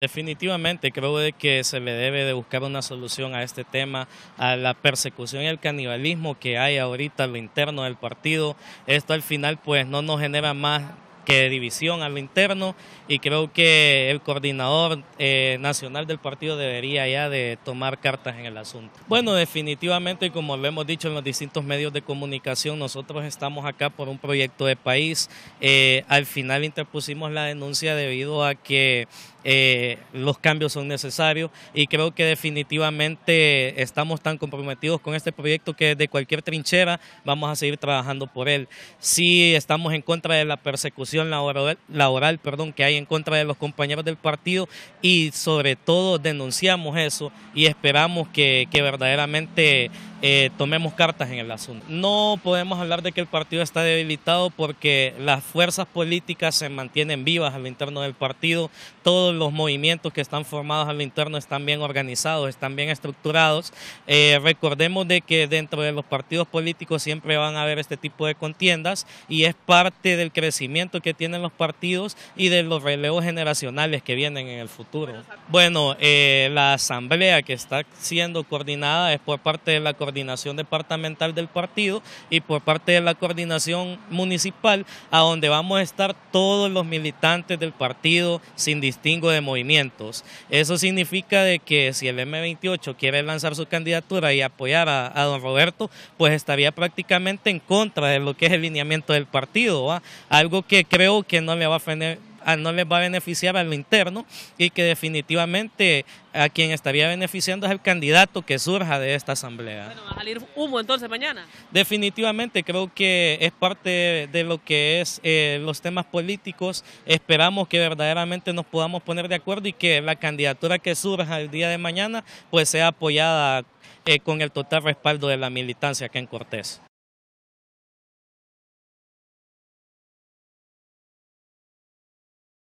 Definitivamente creo de que se le debe de buscar una solución a este tema, a la persecución y al canibalismo que hay ahorita a lo interno del partido. Esto al final pues no nos genera más que división lo interno y creo que el coordinador eh, nacional del partido debería ya de tomar cartas en el asunto. Bueno, definitivamente, y como lo hemos dicho en los distintos medios de comunicación, nosotros estamos acá por un proyecto de país. Eh, al final interpusimos la denuncia debido a que eh, los cambios son necesarios y creo que definitivamente estamos tan comprometidos con este proyecto que de cualquier trinchera vamos a seguir trabajando por él. Si estamos en contra de la persecución laboral, laboral perdón, que hay en contra de los compañeros del partido y sobre todo denunciamos eso y esperamos que, verdaderamente eh, tomemos cartas en el asunto. No podemos hablar de que el partido está debilitado porque las fuerzas políticas se mantienen vivas al interno del partido, todos los movimientos que están formados al interno están bien organizados, están bien estructurados. Eh, recordemos de que dentro de los partidos políticos siempre van a haber este tipo de contiendas y es parte del crecimiento que tienen los partidos y de los relevos generacionales que vienen en el futuro. Bueno, eh, la asamblea que está siendo coordinada es por parte de la coordinación departamental del partido y por parte de la coordinación municipal, a donde vamos a estar todos los militantes del partido sin distingo de movimientos. Eso significa de que si el M28 quiere lanzar su candidatura y apoyar a, don Roberto, pues estaría prácticamente en contra de lo que es el lineamiento del partido, algo que creo que no le va a ah, no les va a beneficiar a lo interno y que definitivamente a quien estaría beneficiando es el candidato que surja de esta asamblea. Bueno, va a salir humo entonces mañana. Definitivamente, creo que es parte de lo que es eh, los temas políticos. Esperamos que verdaderamente nos podamos poner de acuerdo y que la candidatura que surja el día de mañana pues sea apoyada eh, con el total respaldo de la militancia acá en Cortés.